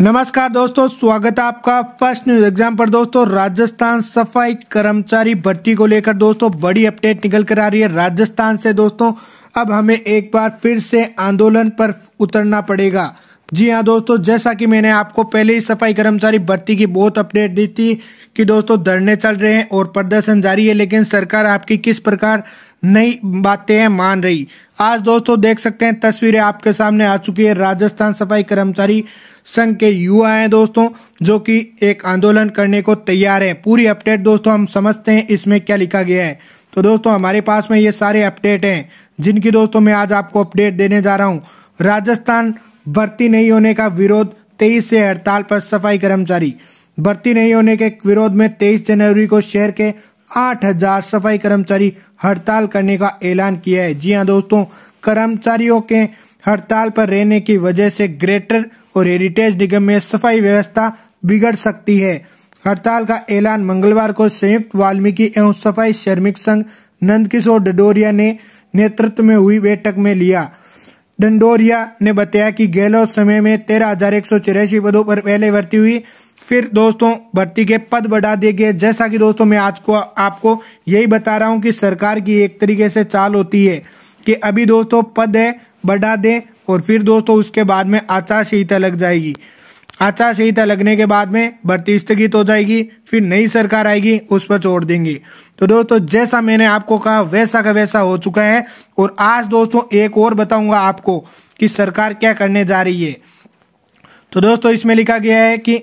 नमस्कार दोस्तों स्वागत है आपका फर्स्ट न्यूज एग्जाम पर दोस्तों राजस्थान सफाई कर्मचारी भर्ती को लेकर दोस्तों बड़ी अपडेट निकल कर आ रही है राजस्थान से दोस्तों अब हमें एक बार फिर से आंदोलन पर उतरना पड़ेगा जी हाँ दोस्तों जैसा कि मैंने आपको पहले ही सफाई कर्मचारी भर्ती की बहुत अपडेट दी थी कि दोस्तों धरने चल रहे हैं और प्रदर्शन जारी है लेकिन सरकार आपकी किस प्रकार नई बातें हैं मान रही आज दोस्तों देख सकते हैं तस्वीरें आपके सामने आ चुकी है राजस्थान सफाई कर्मचारी संघ के युवा हैं दोस्तों जो कि एक आंदोलन करने को तैयार हैं पूरी अपडेट दोस्तों हम समझते हैं इसमें क्या लिखा गया है तो दोस्तों हमारे पास में ये सारे अपडेट हैं जिनकी दोस्तों मैं आज आपको अपडेट देने जा रहा हूँ राजस्थान भर्ती नहीं होने का विरोध तेईस से हड़ताल पर सफाई कर्मचारी भर्ती नहीं होने के विरोध में तेईस जनवरी को शहर के 8000 सफाई कर्मचारी हड़ताल करने का ऐलान किया है जी हाँ दोस्तों कर्मचारियों के हड़ताल पर रहने की वजह से ग्रेटर और हेरिटेज निगम में सफाई व्यवस्था बिगड़ सकती है हड़ताल का ऐलान मंगलवार को संयुक्त वाल्मीकि एवं सफाई श्रमिक संघ नंदकिशोर डंडोरिया ने नेतृत्व में हुई बैठक में लिया डंडोरिया ने बताया कि गहलोत समय में तेरह पदों पर पहले भर्ती हुई फिर दोस्तों भर्ती के पद बढ़ा दिए गए जैसा कि दोस्तों मैं आज को आपको यही बता रहा हूं कि सरकार की एक तरीके से चाल होती है कि अभी दोस्तों पद है बढ़ा दें और फिर दोस्तों उसके बाद में आचार संहिता लग जाएगी आचार संहिता लगने के बाद में भर्ती स्थगित हो जाएगी फिर नई सरकार आएगी उस पर छोड़ देंगी तो दोस्तों जैसा मैंने आपको कहा वैसा का वैसा हो चुका है और आज दोस्तों एक और बताऊंगा आपको कि सरकार क्या करने जा रही है तो दोस्तों इसमें लिखा गया है कि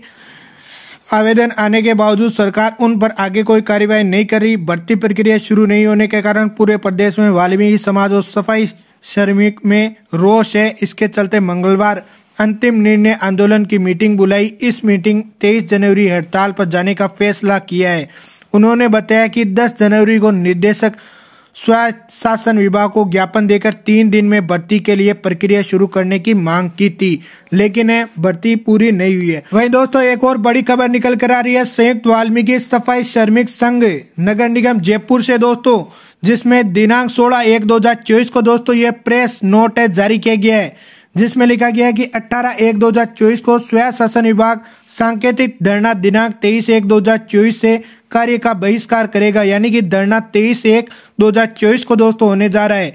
आवेदन आने के बावजूद सरकार उन पर आगे कोई कार्यवाही नहीं कर रही भर्ती प्रक्रिया शुरू नहीं होने के कारण पूरे प्रदेश में वाल्मीकि समाज और सफाई श्रमिक में रोष है इसके चलते मंगलवार अंतिम निर्णय आंदोलन की मीटिंग बुलाई इस मीटिंग 23 जनवरी हड़ताल पर जाने का फैसला किया है उन्होंने बताया कि 10 जनवरी को निदेशक शासन विभाग को ज्ञापन देकर तीन दिन में भर्ती के लिए प्रक्रिया शुरू करने की मांग की थी लेकिन भर्ती पूरी नहीं हुई है वहीं दोस्तों एक और बड़ी खबर निकल कर आ रही है संयुक्त वाल्मीकि सफाई श्रमिक संघ नगर निगम जयपुर से दोस्तों जिसमें दिनांक सोलह एक चौबीस को दोस्तों ये प्रेस नोट जारी किया गया है जिसमें लिखा गया है कि 18 एक 2024 को स्वयं शासन विभाग सांकेतिक धरना दिनांक तेईस एक दो हजार चौबीस से कार्य का बहिष्कार करेगा यानी कि धरना तेईस एक दो हजार चौबीस को दोस्तों होने जा रहा है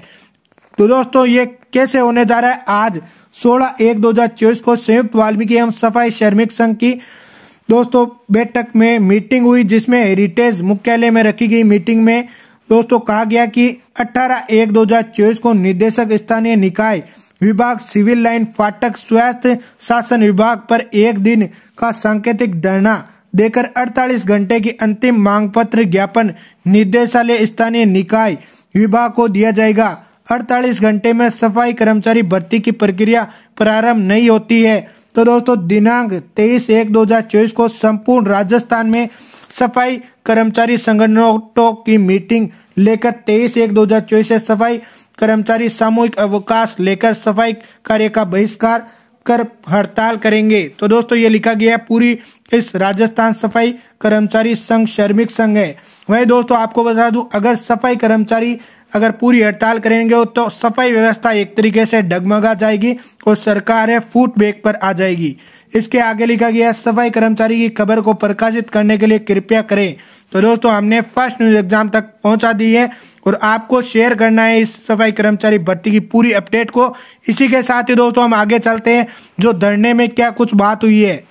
तो दोस्तों ये कैसे होने जा रहा है आज 16 एक 2024 को संयुक्त वाल्मीकि एवं सफाई श्रमिक संघ की दोस्तों बैठक में मीटिंग हुई जिसमें हेरिटेज मुख्यालय में रखी गई मीटिंग में दोस्तों कहा गया कि 18 एक 2024 को निदेशक स्थानीय निकाय विभाग सिविल लाइन फाटक स्वास्थ्य शासन विभाग पर एक दिन का सांकेतिक धरना देकर 48 घंटे की अंतिम मांग पत्र ज्ञापन निदेशालय स्थानीय निकाय विभाग को दिया जाएगा 48 घंटे में सफाई कर्मचारी भर्ती की प्रक्रिया प्रारंभ नहीं होती है तो दोस्तों दिनांक 23 एक 2024 को संपूर्ण राजस्थान में सफाई कर्मचारी संगठनों की मीटिंग लेकर 23 एक 2024 से सफाई कर्मचारी सामूहिक अवकाश लेकर सफाई कार्य का बहिष्कार कर हड़ताल करेंगे तो दोस्तों ये लिखा गया है पूरी इस राजस्थान सफाई कर्मचारी संघ श्रमिक संघ है वही दोस्तों आपको बता दूं अगर सफाई कर्मचारी अगर पूरी हड़ताल करेंगे तो सफाई व्यवस्था एक तरीके से डगमगा जाएगी और सरकार है फूट बेग पर आ जाएगी इसके आगे लिखा गया है सफाई कर्मचारी की खबर को प्रकाशित करने के लिए कृपया करें तो दोस्तों हमने फर्स्ट न्यूज एग्जाम तक पहुंचा दी है और आपको शेयर करना है इस सफाई कर्मचारी भर्ती की पूरी अपडेट को इसी के साथ ही दोस्तों हम आगे चलते हैं जो धरने में क्या कुछ बात हुई है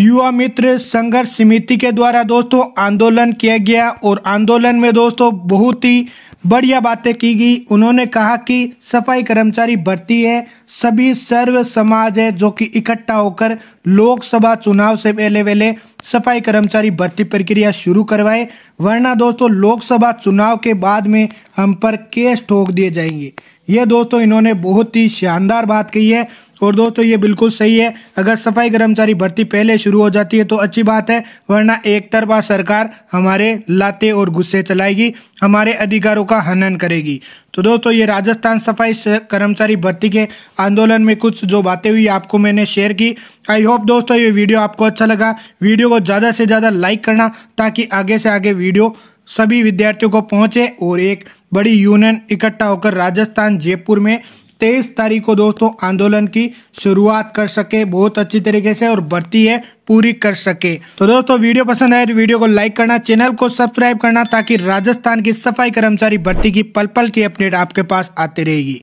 युवा मित्र संघर्ष समिति के द्वारा दोस्तों आंदोलन किया गया और आंदोलन में दोस्तों बहुत ही बढ़िया बातें की गई उन्होंने कहा कि सफाई कर्मचारी भर्ती है सभी सर्व समाज है जो कि इकट्ठा होकर लोकसभा चुनाव से पहले पहले सफाई कर्मचारी भर्ती प्रक्रिया शुरू करवाए वरना दोस्तों लोकसभा चुनाव के बाद में हम पर केस ठोक दिए जाएंगे ये दोस्तों इन्होंने बहुत ही शानदार बात कही है और दोस्तों ये बिल्कुल सही है अगर सफाई कर्मचारी भर्ती पहले शुरू हो जाती है तो अच्छी बात है वरना एक तरफा सरकार हमारे लाते और गुस्से चलाएगी हमारे अधिकारों का हनन करेगी तो दोस्तों ये राजस्थान सफाई कर्मचारी भर्ती के आंदोलन में कुछ जो बातें हुई आपको मैंने शेयर की आई होप दोस्तों ये वीडियो आपको अच्छा लगा वीडियो को ज़्यादा से ज़्यादा लाइक करना ताकि आगे से आगे वीडियो सभी विद्यार्थियों को पहुंचे और एक बड़ी यूनियन इकट्ठा होकर राजस्थान जयपुर में तेईस तारीख को दोस्तों आंदोलन की शुरुआत कर सके बहुत अच्छी तरीके से और भर्ती है पूरी कर सके तो दोस्तों वीडियो पसंद आए तो वीडियो को लाइक करना चैनल को सब्सक्राइब करना ताकि राजस्थान की सफाई कर्मचारी भर्ती की पल पल की अपडेट आपके पास आती रहेगी